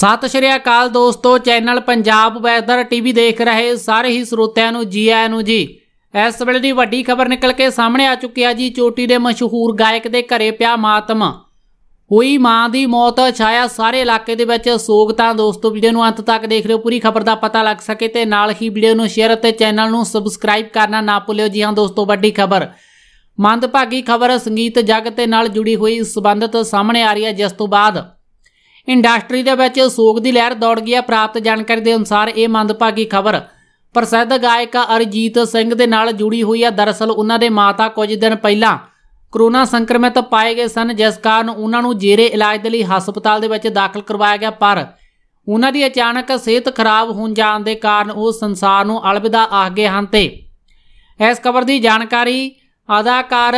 ਸਤਿ ਸ਼੍ਰੀ ਅਕਾਲ ਦੋਸਤੋ channel Punjab weather TV ਦੇਖ ਰਹੇ ਸਾਰੇ ਹੀ ਸਰੋਤਿਆਂ ਨੂੰ ਜੀ ਆਇਆਂ ਨੂੰ ਜੀ ਇਸ ਵੇਲੇ ਦੀ ਵੱਡੀ ਖਬਰ ਨਿਕਲ ਕੇ ਸਾਹਮਣੇ ਆ ਚੁੱਕੀ ਆ ਜੀ ਚੋਟੀ ਦੇ ਮਸ਼ਹੂਰ ਗਾਇਕ ਦੇ ਘਰੇ ਪਿਆ ਮਾਤਮ ਹੋਈ ਮਾਂ ਦੀ ਮੌਤ ਛਾਇਆ ਸਾਰੇ ਇਲਾਕੇ ਦੇ ਵਿੱਚ ਸੋਗ ਤਾਂ ਦੋਸਤੋ ਵੀਡੀਓ ਨੂੰ ਅੰਤ ਤੱਕ ਦੇਖ ਲਿਓ ਪੂਰੀ ਖਬਰ ਦਾ ਪਤਾ ਲੱਗ ਸਕੇ ਤੇ ਨਾਲ ਹੀ ਵੀਡੀਓ ਨੂੰ ਸ਼ੇਅਰ ਅਤੇ ਚੈਨਲ ਨੂੰ ਸਬਸਕ੍ਰਾਈਬ ਕਰਨਾ ਨਾ ਭੁੱਲਿਓ ਜੀ ਹਾਂ ਦੋਸਤੋ ਵੱਡੀ ਖਬਰ ਮੰਦਭਾਗੀ ਖਬਰ ਸੰਗੀਤ ਜਗਤ ਦੇ ਨਾਲ ਜੁੜੀ ਹੋਈ ਸਬੰਧਤ ਸਾਹਮਣੇ ਆ ਰਹੀ ਹੈ ਜਿਸ ਤੋਂ ਬਾਅਦ ਇੰਡਸਟਰੀ ਦੇ ਵਿੱਚ ਸੋਗ ਦੀ ਲਹਿਰ ਦੌੜ ਗਈ ਹੈ ਪ੍ਰਾਪਤ ਜਾਣਕਾਰੀ ਦੇ ਅਨੁਸਾਰ ਇਹ ਮੰਦਭਾਗੀ ਖਬਰ ਪ੍ਰਸਿੱਧ ਗਾਇਕ ਅਰਜੀਤ ਸਿੰਘ ਦੇ ਨਾਲ ਜੁੜੀ ਹੋਈ ਹੈ ਦਰਸਲ ਉਹਨਾਂ ਦੇ ਮਾਤਾ ਕੁਝ ਦਿਨ ਪਹਿਲਾਂ ਕਰੋਨਾ ਸੰਕਰਮਿਤ ਪਾਏ ਗਏ ਸਨ ਜਿਸ ਕਾਰਨ ਉਹਨਾਂ ਨੂੰ ਜੇਰੇ ਇਲਾਜ ਦੇ ਲਈ ਹਸਪਤਾਲ ਦੇ ਵਿੱਚ ਦਾਖਲ ਕਰਵਾਇਆ ਗਿਆ ਪਰ ਉਹਨਾਂ ਦੀ ਅਚਾਨਕ ਸਿਹਤ ਖਰਾਬ ਹੋਣ ਜਾਣ ਦੇ ਕਾਰਨ ਉਹ ਸੰਸਾਰ ਨੂੰ ਅਲਵਿਦਾ ਆਖ ਗਏ ਹਨ ਤੇ ਇਸ ਖਬਰ ਦੀ ਜਾਣਕਾਰੀ ਅਦਾਕਾਰ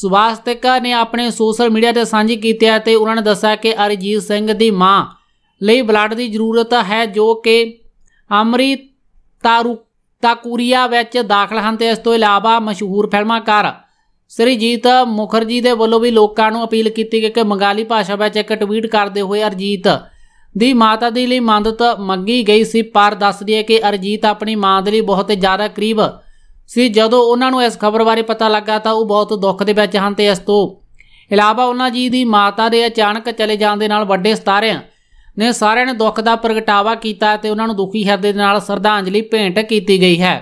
ਸੁਭਾਸਤਿਕਾ ਨੇ ਆਪਣੇ ਸੋਸ਼ਲ ਮੀਡੀਆ ਤੇ ਸਾਂਝੀ ਕੀਤੀ ਹੈ ਤੇ ਉਹਨਾਂ ਨੇ ਦੱਸਿਆ ਕਿ ਅਰਜੀਤ ਸਿੰਘ ਦੀ ਮਾਂ ਲਈ ਬਲੱਡ ਦੀ ਜ਼ਰੂਰਤ ਹੈ ਜੋ ਕਿ ਅਮਰੀ ਤਾਰੂ ਤਾਕੂਰੀਆ ਵਿੱਚ ਦਾਖਲ ਹਨ ਤੇ ਇਸ ਤੋਂ ਇਲਾਵਾ ਮਸ਼ਹੂਰ ਫਿਲਮਾਕਾਰ ਸ੍ਰੀਜੀਤ ਮੁਖਰਜੀ ਦੇ ਵੱਲੋਂ ਵੀ ਲੋਕਾਂ ਨੂੰ ਅਪੀਲ ਕੀਤੀ ਗਈ ਕਿ ਮੰਗਾਲੀ ਭਾਸ਼ਾ ਵਿੱਚ ਇੱਕ ਟਵੀਟ ਕਰਦੇ ਹੋਏ ਅਰਜੀਤ ਦੀ ਮਾਤਾ ਦੇ ਲਈ ਮੰਦਤ ਮੰਗੀ ਗਈ ਸੀ ਪਰ ਦੱਸਦੀ ਹੈ ਕਿ ਅਰਜੀਤ ਆਪਣੀ ਮਾਂ ਦੇ ਲਈ ਬਹੁਤ ਜ਼ਿਆਦਾ ਕਰੀਬ ਸੀ ਜਦੋਂ ਉਹਨਾਂ ਨੂੰ ਇਸ ਖਬਰ ਬਾਰੇ ਪਤਾ ਲੱਗਾ ਤਾਂ ਉਹ ਬਹੁਤ ਦੁੱਖ ਦੇ ਵਿੱਚ ਹਨ ਤੇ ਇਸ ਤੋਂ ਇਲਾਵਾ ਉਹਨਾਂ ਜੀ ਦੀ ਮਾਤਾ ਦੇ ਅਚਾਨਕ ਚਲੇ ਜਾਣ ਦੇ ਨਾਲ ਵੱਡੇ ਸਤਾਰਿਆਂ ਨੇ ਸਾਰਿਆਂ ਨੇ ਦੁੱਖ ਦਾ ਪ੍ਰਗਟਾਵਾ ਕੀਤਾ ਤੇ ਉਹਨਾਂ ਨੂੰ ਦੁਖੀ ਹਿਰਦੇ ਨਾਲ ਸ਼ਰਧਾਂਜਲੀ ਭੇਂਟ ਕੀਤੀ ਗਈ ਹੈ